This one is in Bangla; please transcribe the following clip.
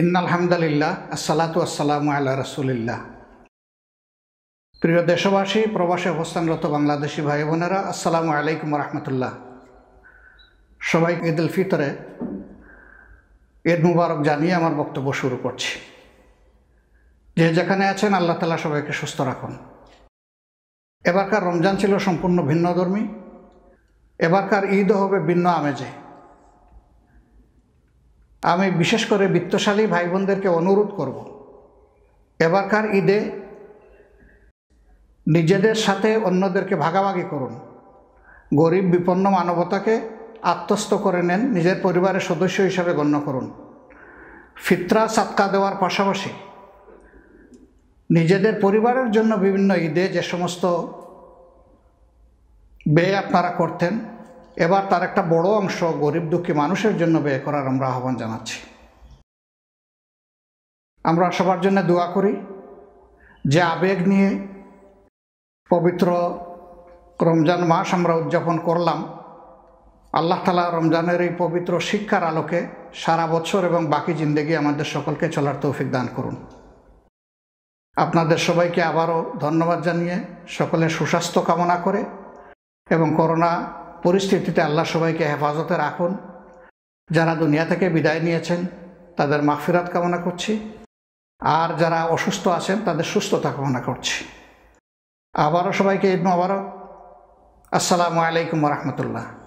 ইন্নাল আসসালাতু আসসালামু আল্লাহ রসুলিল্লাহ প্রিয় দেশবাসী প্রবাসে অবস্থানরত বাংলাদেশি ভাই বোনেরা আসসালামু আলাইকুম রহমতুল্লাহ সবাই ঈদ উল ফিতরে ঈদ মুবারক জানিয়ে আমার বক্তব্য শুরু করছি যে যেখানে আছেন আল্লাহ তালা সবাইকে সুস্থ রাখুন এবারকার রমজান ছিল সম্পূর্ণ ভিন্ন ধর্মী এবারকার ঈদও হবে ভিন্ন আমেজে আমি বিশেষ করে বিত্তশালী ভাই বোনদেরকে অনুরোধ করব এবারকার ঈদে নিজেদের সাথে অন্যদেরকে ভাগাভাগি করুন গরিব বিপন্ন মানবতাকে আত্মস্থ করে নেন নিজের পরিবারের সদস্য হিসাবে গণ্য করুন ফিতরা সাতকা দেওয়ার পাশাপাশি নিজেদের পরিবারের জন্য বিভিন্ন ঈদে যে সমস্ত ব্যয় আপনারা করতেন এবার তার একটা বড় অংশ গরিব দুঃখী মানুষের জন্য ব্যয় করার আমরা আহ্বান জানাচ্ছি আমরা সবার জন্য দোয়া করি যে আবেগ নিয়ে পবিত্র রমজান মাস আমরা উদযাপন করলাম আল্লাহ তালা রমজানের এই পবিত্র শিক্ষার আলোকে সারা বছর এবং বাকি জিন্দগি আমাদের সকলকে চলার তৌফিক দান করুন আপনাদের সবাইকে আবারও ধন্যবাদ জানিয়ে সকলে সুস্বাস্থ্য কামনা করে এবং করোনা পরিস্থিতিতে আল্লাহ সবাইকে হেফাজতে রাখুন যারা দুনিয়া থেকে বিদায় নিয়েছেন তাদের মাফিরাত কামনা করছি আর যারা অসুস্থ আছেন তাদের সুস্থতা কামনা করছি আবারও সবাইকে ইবনু আবারও আসসালামু আলাইকুম রহমতুল্লাহ